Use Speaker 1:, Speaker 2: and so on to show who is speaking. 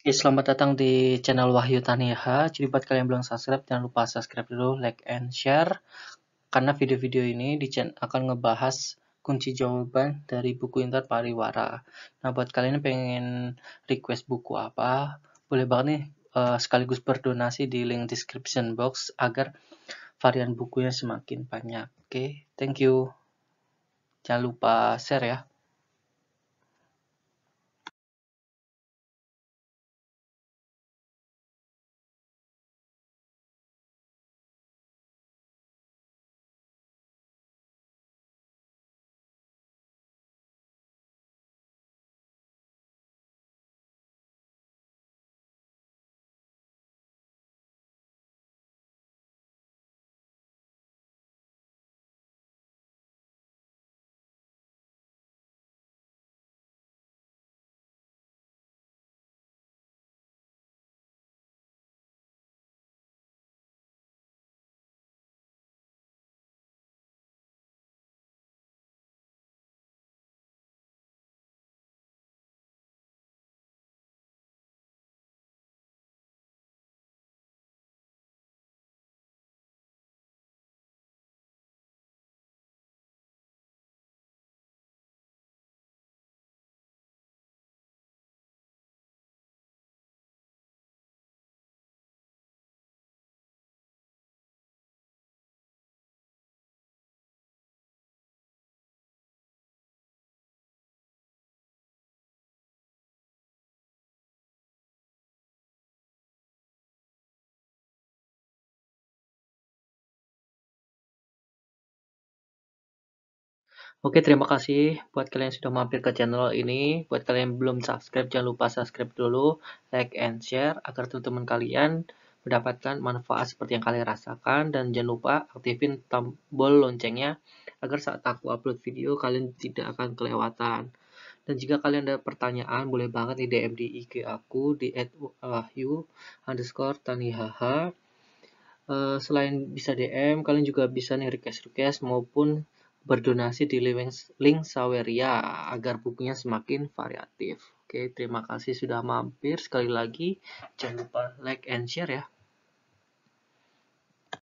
Speaker 1: Oke, selamat datang di channel Wahyu Taniha. Jadi buat kalian yang belum subscribe, jangan lupa subscribe dulu, like and share. Karena video-video ini di akan ngebahas kunci jawaban dari buku Inter Pariwara. Nah, buat kalian yang pengen request buku apa, boleh banget nih uh, sekaligus berdonasi di link description box agar varian bukunya semakin banyak. Oke, thank you. Jangan lupa share ya. Oke, terima kasih buat kalian yang sudah mampir ke channel ini. Buat kalian yang belum subscribe, jangan lupa subscribe dulu, like and share agar teman-teman kalian mendapatkan manfaat seperti yang kalian rasakan dan jangan lupa aktifin tombol loncengnya agar saat aku upload video kalian tidak akan kelewatan. Dan jika kalian ada pertanyaan, boleh banget di DM di IG aku di atwahyu underscore tanihaha. Eh, selain bisa DM, kalian juga bisa nih request-request maupun berdonasi di link Saweria agar bukunya semakin variatif. Oke, terima kasih sudah mampir. Sekali lagi, jangan lupa like and share ya.